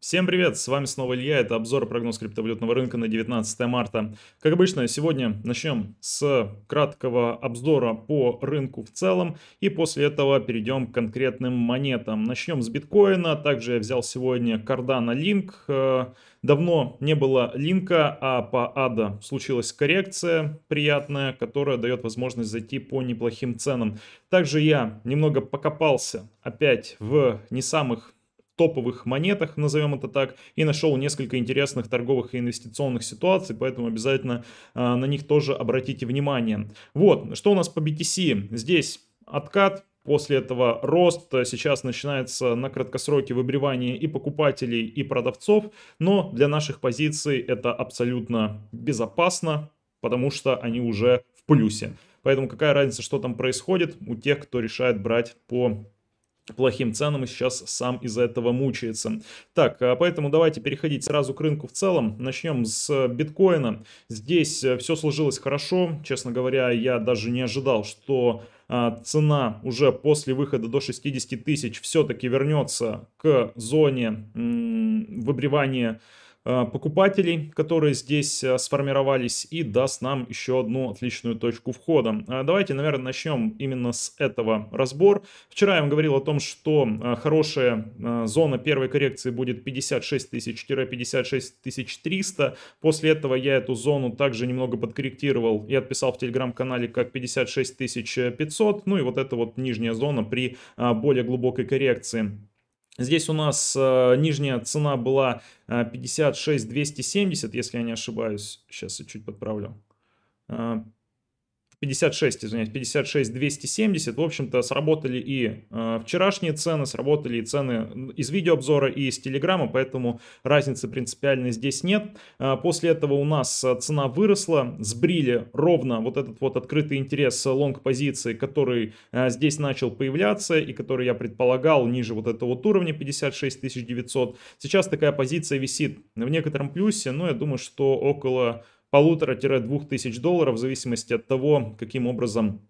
Всем привет, с вами снова Илья, это обзор прогноз криптовалютного рынка на 19 марта. Как обычно, сегодня начнем с краткого обзора по рынку в целом и после этого перейдем к конкретным монетам. Начнем с биткоина, также я взял сегодня Cardano Link, э, давно не было линка, а по ADA случилась коррекция приятная, которая дает возможность зайти по неплохим ценам. Также я немного покопался опять в не самых топовых монетах, назовем это так, и нашел несколько интересных торговых и инвестиционных ситуаций, поэтому обязательно э, на них тоже обратите внимание. Вот, что у нас по BTC? Здесь откат, После этого рост, сейчас начинается на краткосроке выбривание и покупателей, и продавцов, но для наших позиций это абсолютно безопасно, потому что они уже в плюсе. Поэтому какая разница, что там происходит у тех, кто решает брать по плохим ценам и сейчас сам из-за этого мучается. Так, а поэтому давайте переходить сразу к рынку в целом. Начнем с биткоина. Здесь э, все сложилось хорошо. Честно говоря, я даже не ожидал, что а, цена уже после выхода до 60 тысяч все-таки вернется к зоне выбривания Э, покупателей, которые здесь э, сформировались и даст нам еще одну отличную точку входа. Э, давайте, наверное, начнем именно с этого разбор. Вчера я вам говорил о том, что хорошая зона первой коррекции будет 56 тысяч-56 300. После этого я эту зону также немного подкорректировал и отписал в телеграм-канале как 56 500. Ну и вот эта вот нижняя зона при более глубокой коррекции. Здесь у нас э, нижняя цена была 56 э, 270, если я не ошибаюсь. Сейчас я чуть подправлю. Э, 56, извиняюсь, 56 270. В общем-то, сработали и э, вчерашние цены, сработали и цены из видеообзора и из Телеграма, поэтому разницы принципиальной здесь нет. Э, после этого у нас э, цена выросла, сбрили ровно вот этот вот открытый интерес э, лонг-позиции, который э, здесь начал появляться и который я предполагал ниже вот этого вот уровня 56 900. Сейчас такая позиция висит в некотором плюсе, но я думаю, что около полутора-двух тысяч долларов, в зависимости от того, каким образом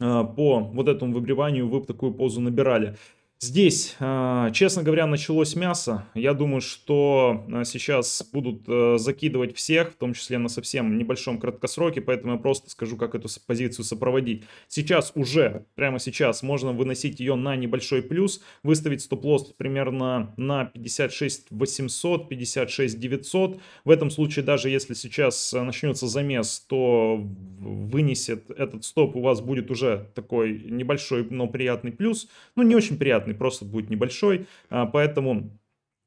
а, по вот этому выбриванию вы такую позу набирали. Здесь, а, честно говоря, началось мясо. Я думаю, что а, сейчас будут э, закидывать всех, в том числе на совсем небольшом краткосроке, поэтому я просто скажу, как эту позицию сопроводить. Сейчас уже, прямо сейчас, можно выносить ее на небольшой плюс, выставить стоп-лосс примерно на 56 800, 56 900. В этом случае, даже если сейчас э, начнется замес, то вынесет этот стоп, у вас будет уже такой небольшой, но приятный плюс. Ну, не очень приятный вероятный просто будет небольшой, а, поэтому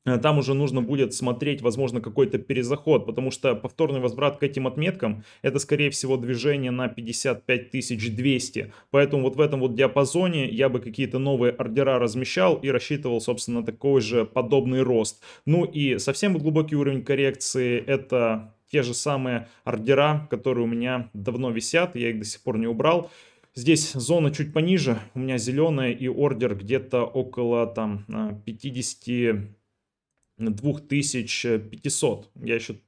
э, там уже нужно будет смотреть, возможно, какой-то перезаход, потому что повторный возврат к этим отметкам – это, скорее всего, движение на 55 200. Поэтому вот в этом вот диапазоне я бы какие-то новые ордера размещал и рассчитывал, собственно, такой же подобный рост. Ну и совсем глубокий уровень коррекции – это те же самые ордера, которые у меня давно висят, я их до сих пор не убрал – Здесь зона чуть пониже, у меня зеленая и ордер где-то около там 52 а, 500. Я еще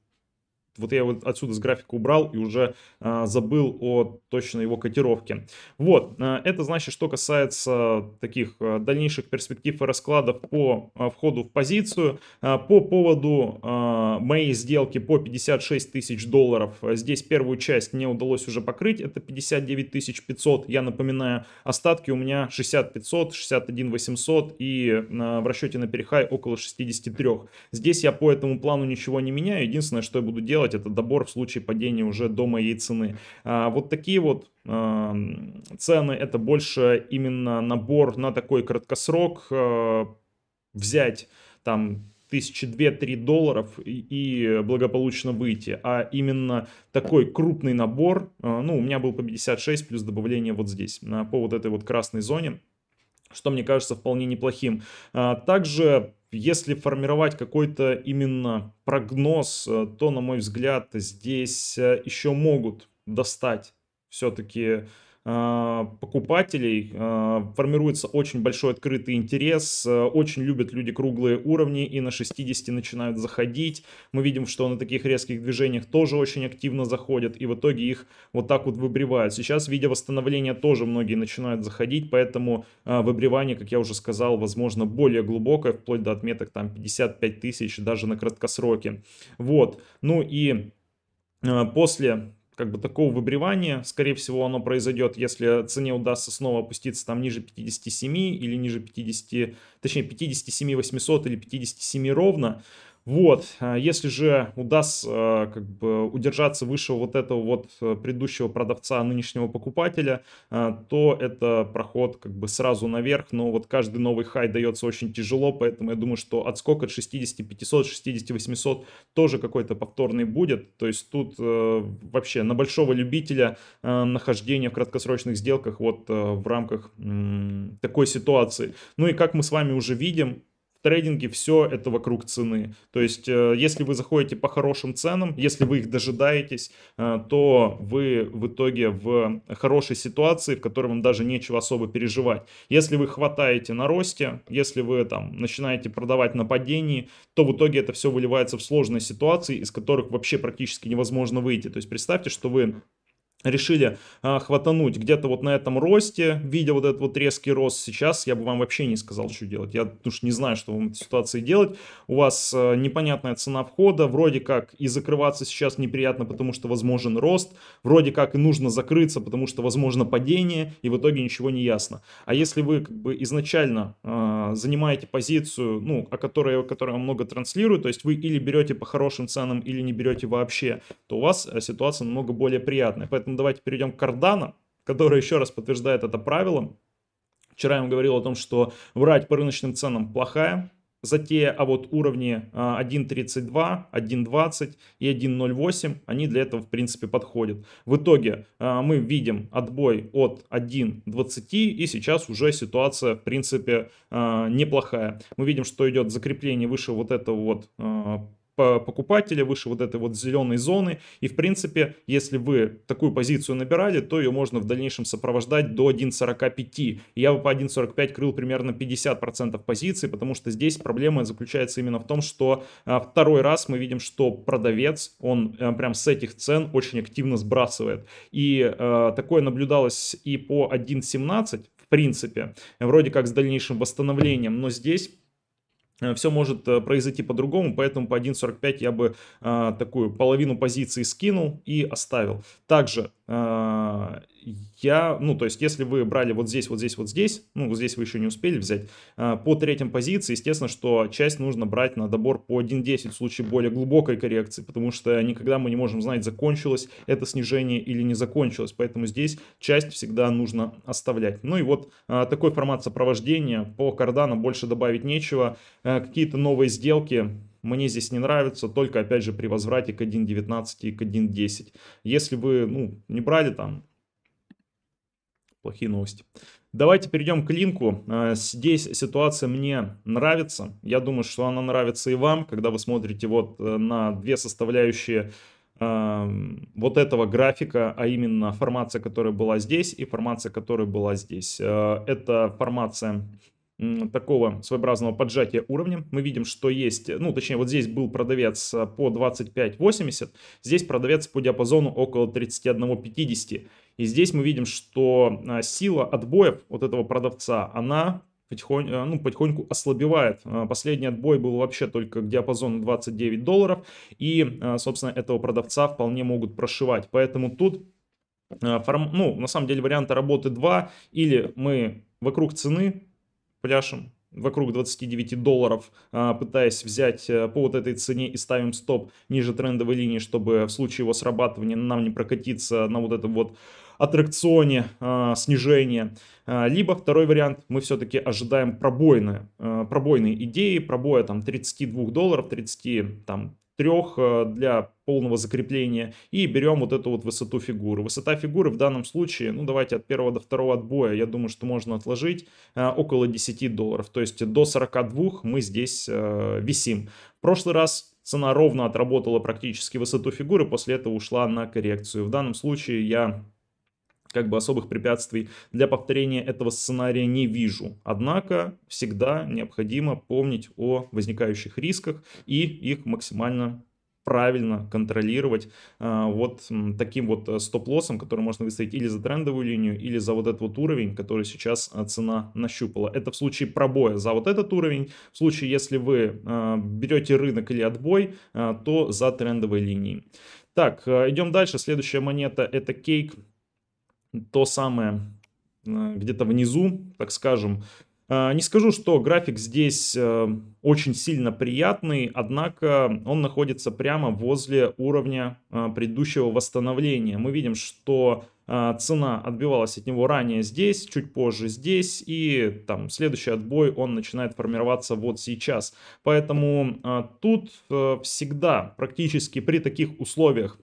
вот я его отсюда с графика убрал и уже а, забыл о точно его котировке. Вот, а, это значит, что касается таких а, дальнейших перспектив и раскладов по а, входу в позицию. А, по поводу а, моей сделки по 56 тысяч долларов, здесь первую часть мне удалось уже покрыть, это 59 тысяч 500, я напоминаю, остатки у меня 60 500, 61 800 и а, в расчете на перехай около 63. Здесь я по этому плану ничего не меняю, единственное, что я буду делать, сделать этот добор в случае падения уже до моей цены. А, вот такие вот цены это больше именно набор на такой краткосрок а, взять там тысячи две-три долларов и, благополучно выйти, а именно такой крупный набор, а, ну, у меня был по 56 плюс добавление вот здесь, по вот этой вот красной зоне, что мне кажется вполне неплохим. Также если формировать какой-то именно прогноз, э, то, на мой взгляд, здесь э, еще могут достать все-таки Э, покупателей э, формируется очень большой открытый интерес, э, очень любят люди круглые уровни и на 60 начинают заходить. Мы видим, что на таких резких движениях тоже очень активно заходят и в итоге их вот так вот выбривают. Сейчас, видя восстановление, тоже многие начинают заходить, поэтому выбривание, как я уже сказал, возможно более глубокое, вплоть до отметок там 55 тысяч даже на краткосроке. Вот, ну и После как бы такого выбривания, скорее всего, оно произойдет, если цене удастся снова опуститься там ниже 57 или ниже 50, точнее 57 800 или 57 ровно, вот, э, если же удастся э, как бы удержаться выше вот этого вот э, предыдущего продавца, нынешнего покупателя, то это проход как бы сразу наверх, но вот каждый новый хай дается очень тяжело, поэтому я думаю, что отскок от 60 500, 60 800 тоже какой-то повторный будет, то есть тут вообще на большого любителя нахождения в краткосрочных сделках вот в рамках такой ситуации. Ну и как мы с вами уже видим, трейдинге все это вокруг цены. То есть, э, если вы заходите по хорошим ценам, если вы их дожидаетесь, э, то вы в итоге в хорошей ситуации, в которой вам даже нечего особо переживать. Если вы хватаете на росте, если вы там начинаете продавать на падении, то в итоге это все выливается в сложные ситуации, из которых вообще практически невозможно выйти. То есть, представьте, что вы решили а, хватануть где-то вот на этом росте, видя вот этот вот резкий рост сейчас, я бы вам вообще не сказал, что делать. Я уж не знаю, что вам в этой ситуации делать. У вас а, непонятная цена входа, вроде как и закрываться сейчас неприятно, потому что возможен рост, вроде как и нужно закрыться, потому что возможно падение, и в итоге ничего не ясно. А если вы как бы изначально а, занимаете позицию, ну, о которой, о которой я много транслирую, то есть вы или берете по хорошим ценам, или не берете вообще, то у вас э, ситуация намного более приятная. Поэтому давайте перейдем к Кардана, который еще раз подтверждает это правило. Вчера я вам говорил о том, что врать по рыночным ценам плохая затея, а вот уровни 1.32, а, 1.20 и 1.08, они для этого в принципе подходят. В итоге а, мы видим отбой от 1.20 и сейчас уже ситуация в принципе а, неплохая. Мы видим, что идет закрепление выше вот этого вот покупателя, выше вот этой вот зеленой зоны. И, в принципе, если вы такую позицию набирали, то ее можно в дальнейшем сопровождать до 1.45. Я бы по 1.45 крыл примерно 50% позиций, потому что здесь проблема заключается именно в том, что а, второй раз мы видим, что продавец, он э, прям с этих цен очень активно сбрасывает. И э, такое наблюдалось и по 1.17, в принципе, вроде как с дальнейшим восстановлением, но здесь Э, все может э, произойти по-другому, поэтому по 1.45 я бы а, такую половину позиции скинул и оставил. Также а, я, ну, то есть, если вы брали вот здесь, вот здесь, вот здесь, ну, вот здесь вы еще не успели взять, а, по третьим позиции, естественно, что часть нужно брать на добор по 1.10 в случае более глубокой коррекции, потому что никогда мы не можем знать, закончилось это снижение или не закончилось, поэтому здесь часть всегда нужно оставлять. Ну и вот а, такой формат сопровождения, по кардану больше добавить нечего, какие-то новые сделки, мне здесь не нравится, только опять же при возврате к 1.19 и к 1.10. Если вы ну, не брали там, плохие новости. Давайте перейдем к линку. Э, здесь ситуация мне нравится. Я думаю, что она нравится и вам, когда вы смотрите вот э, на две составляющие эм, вот этого графика, а именно формация, которая была здесь и формация, которая была здесь. Э, это формация такого своеобразного поджатия уровня. Мы видим, что есть, ну точнее вот здесь был продавец а, по 25.80, здесь продавец по диапазону около 31.50. И здесь мы видим, что а, сила отбоев вот этого продавца, она потихоньку, а, ну, потихоньку ослабевает. Последний отбой был вообще только к диапазону 29 долларов. И, собственно, этого продавца вполне могут прошивать. Поэтому тут форм, ну, на самом деле варианта работы два, или мы вокруг цены пляшем вокруг 29 долларов, а, пытаясь взять э, по вот этой цене и ставим стоп ниже трендовой линии, чтобы в случае его срабатывания нам не прокатиться на вот этом вот аттракционе э, снижения. А, либо второй вариант, мы все-таки ожидаем пробойные, э, пробойные идеи, пробоя там 32 долларов, 30, там трех э, для полного закрепления и берем вот эту вот высоту фигуры. Высота фигуры в данном случае, ну давайте от первого до второго отбоя, я думаю, что можно отложить э, около 10 долларов, то есть до 42 мы здесь э, висим. В прошлый раз цена ровно отработала практически высоту фигуры, после этого ушла на коррекцию. В данном случае я как бы особых препятствий для повторения этого сценария не вижу. Однако всегда необходимо помнить о возникающих рисках и их максимально правильно контролировать а, вот таким вот э, стоп-лоссом, который можно выставить или за трендовую линию, или за вот этот вот уровень, который сейчас а, цена нащупала. Это в случае пробоя за вот этот уровень. В случае, если вы а, берете рынок или отбой, а, то за трендовой линии. Так, э, идем дальше. Следующая монета это Cake то самое э, где-то внизу, так скажем. Э, не скажу, что график здесь э, очень сильно приятный, однако он находится прямо возле уровня предыдущего восстановления. Мы видим, что цена отбивалась от него ранее здесь, чуть позже здесь, и там следующий отбой он начинает формироваться вот сейчас. Поэтому тут всегда практически при таких условиях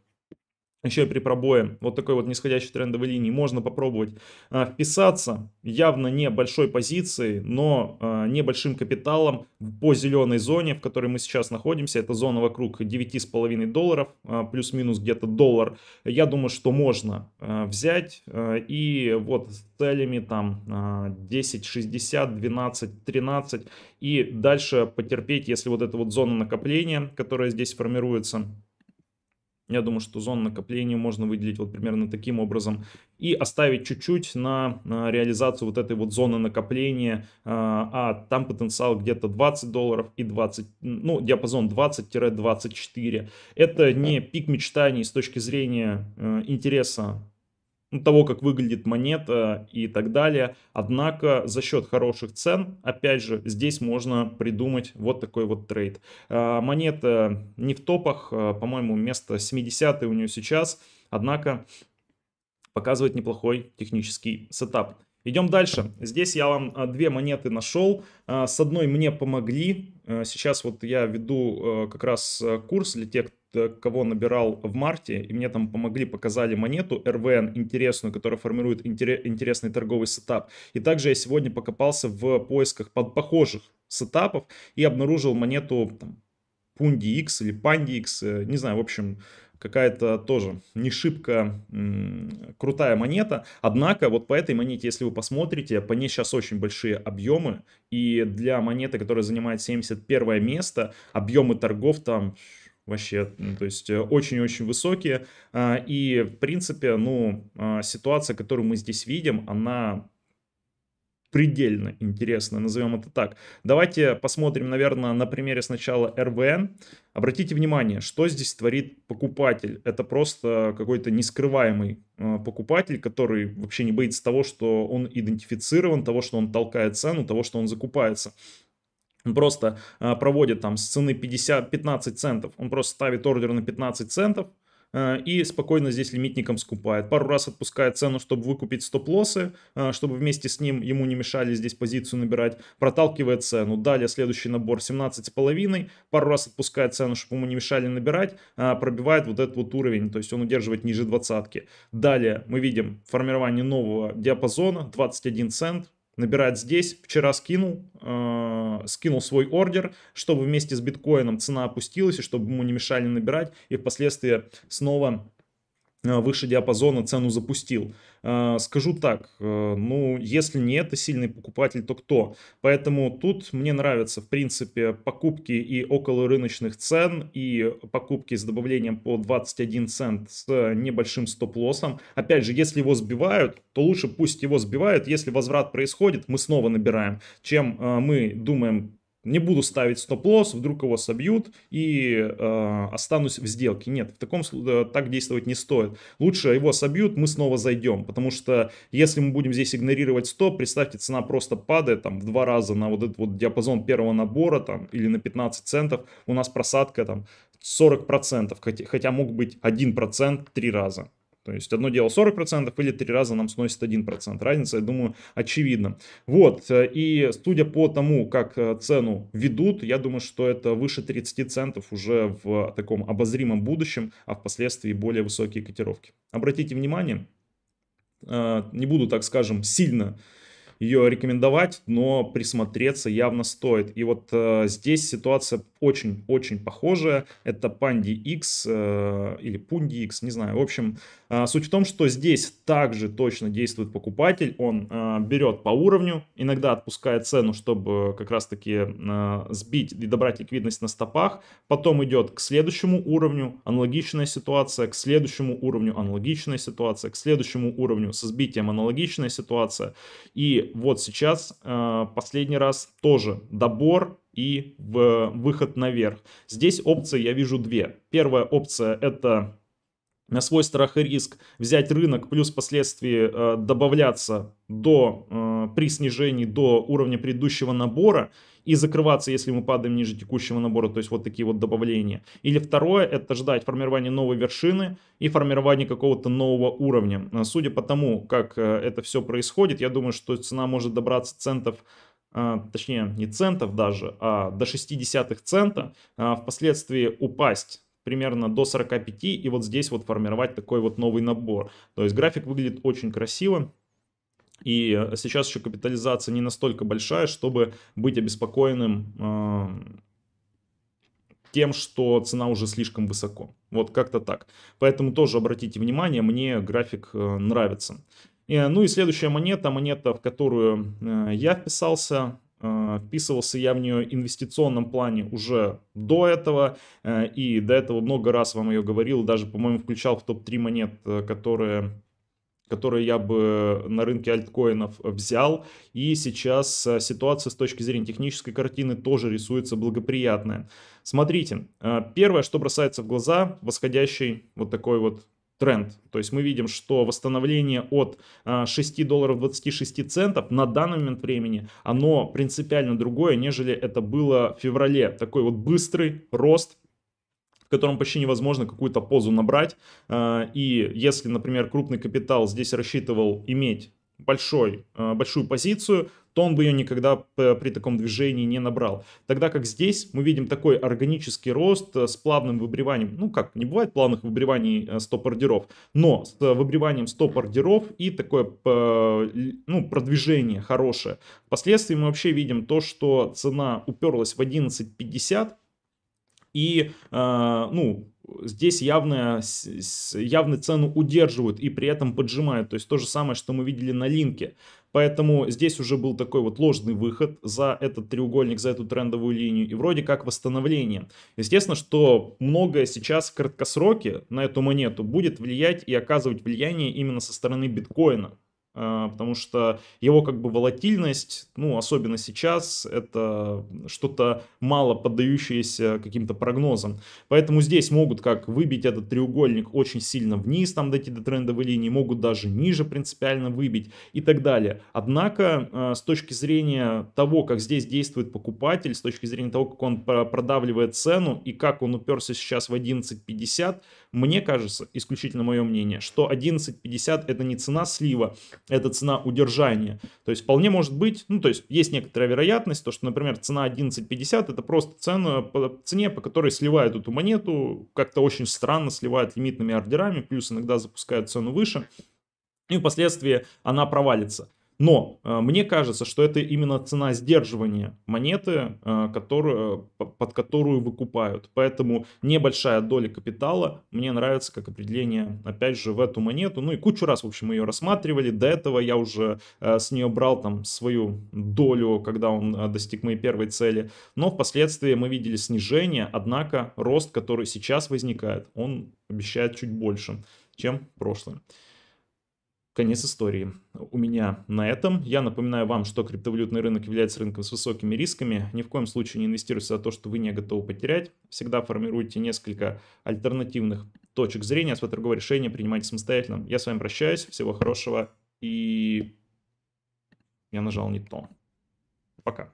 еще и при пробое вот такой вот нисходящей трендовой линии можно попробовать а, вписаться явно не большой позиции, но а, небольшим капиталом по зеленой зоне, в которой мы сейчас находимся. Это зона вокруг 9,5 долларов, а, плюс-минус где-то доллар. Я думаю, что можно а, взять а, и вот с целями там а, 10, 60, 12, и дальше потерпеть, если вот эта вот зона накопления, которая здесь формируется, я думаю, что зону накопления можно выделить вот примерно таким образом и оставить чуть-чуть на, на реализацию вот этой вот зоны накопления, а, а там потенциал где-то 20 долларов и 20, ну, диапазон 20-24. Это не пик мечтаний с точки зрения э, интереса того, как выглядит монета и так далее. Однако за счет хороших цен, опять же, здесь можно придумать вот такой вот трейд. А, монета не в топах, а, по-моему, место 70 у нее сейчас, однако показывает неплохой технический сетап. Идем дальше. Здесь я вам а, две монеты нашел. С одной мне помогли. Сейчас вот я веду как раз курс для тех, Э, кого набирал в марте, и мне там помогли, показали монету РВН интересную, которая формирует интересный торговый сетап. И также я сегодня покопался в поисках под похожих сетапов и обнаружил монету там, Пунди X или Панди X, э, не знаю, в общем, какая-то тоже не шибко м- крутая монета. Однако вот по этой монете, если вы посмотрите, по ней сейчас очень большие объемы. И для монеты, которая занимает 71 место, объемы торгов там вообще, ну, то есть э, очень-очень высокие. А, и, в принципе, ну, а, ситуация, которую мы здесь видим, она предельно интересно, назовем это так. Давайте посмотрим, наверное, на примере сначала РВН. Обратите внимание, что здесь творит покупатель. Это просто какой-то нескрываемый а, покупатель, который вообще не боится того, что он идентифицирован, того, что он толкает цену, того, что он закупается. Он просто э, проводит там с цены 50, 15 центов, он просто ставит ордер на 15 центов, э, и спокойно здесь лимитником скупает. Пару раз отпускает цену, чтобы выкупить стоп-лоссы, э, чтобы вместе с ним ему не мешали здесь позицию набирать, проталкивает цену. Далее следующий набор 17,5, пару раз отпускает цену, чтобы ему не мешали набирать, пробивает вот этот вот уровень, то есть он удерживает ниже двадцатки. Далее мы видим формирование нового диапазона, 21 цент, набирать здесь. Вчера скинул, э, скинул свой ордер, чтобы вместе с биткоином цена опустилась, и чтобы ему не мешали набирать, и впоследствии снова а, выше диапазона цену запустил. А, скажу так, э, ну, если не это сильный покупатель, то кто? Поэтому тут мне нравятся, в принципе, покупки и около рыночных цен, и покупки с добавлением по 21 цент с небольшим стоп-лоссом. Опять же, если его сбивают, то лучше пусть его сбивают. Если возврат происходит, мы снова набираем, чем а, мы думаем, не буду ставить стоп-лосс, вдруг его собьют и э, останусь в сделке. Нет, в таком случае э, так действовать не стоит. Лучше его собьют, мы снова зайдем, потому что если мы будем здесь игнорировать стоп, представьте, цена просто падает там в два раза на вот этот вот диапазон первого набора там или на 15 центов, у нас просадка там 40%, хотя, хотя мог быть 1% три раза. То есть одно дело 40% или три раза нам сносит 1%. Разница, я думаю, очевидна. Вот, э, и судя по тому, как э, цену ведут, я думаю, что это выше 30 центов уже в таком обозримом будущем, а впоследствии более высокие котировки. Обратите внимание, э, не буду, так скажем, сильно ее рекомендовать, но присмотреться явно стоит. И вот э, здесь ситуация очень-очень похожая. Это Pandy X э, или Pundy X, не знаю. В общем, э, суть в том, что здесь также точно действует покупатель. Он э, берет по уровню, иногда отпускает цену, чтобы как раз-таки э, сбить и добрать ликвидность на стопах. Потом идет к следующему уровню, аналогичная ситуация, к следующему уровню аналогичная ситуация, к следующему уровню со сбитием аналогичная ситуация. И вот сейчас э, последний раз тоже добор и в, выход наверх. Здесь опции я вижу две. Первая опция это на свой страх и риск взять рынок, плюс впоследствии э, добавляться до, э, при снижении до уровня предыдущего набора и закрываться, если мы падаем ниже текущего набора, то есть вот такие вот добавления. Или второе, это ждать формирования новой вершины и формирования какого-то нового уровня. Э, судя по тому, как э, это все происходит, я думаю, что цена может добраться центов э, точнее не центов даже, а до 60 цента, впоследствии упасть примерно до 45, и вот здесь вот формировать такой вот новый набор. То есть график выглядит очень красиво, и сейчас еще капитализация не настолько большая, чтобы быть обеспокоенным э тем, что цена уже слишком высоко. Вот как-то так. Поэтому тоже обратите внимание, мне график э нравится. И, э, ну и следующая монета, монета, в которую э я вписался, Э, вписывался я в нее инвестиционном плане уже до этого, э, и до этого много раз вам ее говорил, даже, по-моему, включал в топ-3 монет, э, которые которые я бы на рынке альткоинов взял. И сейчас ситуация с точки зрения технической картины тоже рисуется благоприятная. Смотрите, первое, что бросается в глаза, восходящий вот такой вот тренд. То есть мы видим, что восстановление от 6 а, долларов 26 центов на данный момент времени, оно принципиально другое, нежели это было в феврале. Такой вот быстрый рост в котором почти невозможно какую-то позу набрать. А, и если, например, крупный капитал здесь рассчитывал иметь большой, а, большую позицию, то он бы ее никогда при таком движении не набрал. Тогда как здесь мы видим такой органический рост э, с плавным выбриванием. Ну как, не бывает плавных выбриваний э, стоп-ордеров, но с выбриванием стоп-ордеров и такое ну, продвижение хорошее. Впоследствии мы вообще видим то, что цена уперлась в 11.50, и, э, ну, здесь явно, явно цену удерживают и при этом поджимают. То есть то же самое, что мы видели на линке. Поэтому здесь уже был такой вот ложный выход за этот треугольник, за эту трендовую линию. И вроде как восстановление. Естественно, что многое сейчас в краткосроке на эту монету будет влиять и оказывать влияние именно со стороны биткоина. А, потому что его как бы волатильность, ну, особенно сейчас, это что-то мало поддающееся каким-то прогнозам. Поэтому здесь могут как выбить этот треугольник очень сильно вниз, там дойти до трендовой линии, могут даже ниже принципиально выбить и так далее. Однако, а, с точки зрения того, как здесь действует покупатель, с точки зрения того, как он продавливает цену и как он уперся сейчас в 11.50, мне кажется, исключительно мое мнение, что 11.50 это не цена слива, это цена удержания. То есть вполне может быть, ну то есть есть некоторая вероятность, то что, например, цена 11.50 это просто цена по цене, по которой сливают эту монету, как-то очень странно сливают лимитными ордерами, плюс иногда запускают цену выше, и впоследствии она провалится. Но э, мне кажется, что это именно цена сдерживания монеты, э, которую, э, под которую выкупают. Поэтому небольшая доля капитала мне нравится как определение, опять же, в эту монету. Ну и кучу раз, в общем, ее рассматривали. До этого я уже с нее брал там свою долю, когда он достиг моей первой цели. Но впоследствии мы видели снижение, однако рост, который сейчас возникает, он обещает чуть больше, чем прошлый конец истории. У меня на этом. Я напоминаю вам, что криптовалютный рынок является рынком с высокими рисками. Ни в коем случае не инвестируйте за то, что вы не готовы потерять. Всегда формируйте несколько альтернативных точек зрения, а свое торговое решение принимайте самостоятельно. Я с вами прощаюсь. Всего хорошего и я нажал не то. Пока.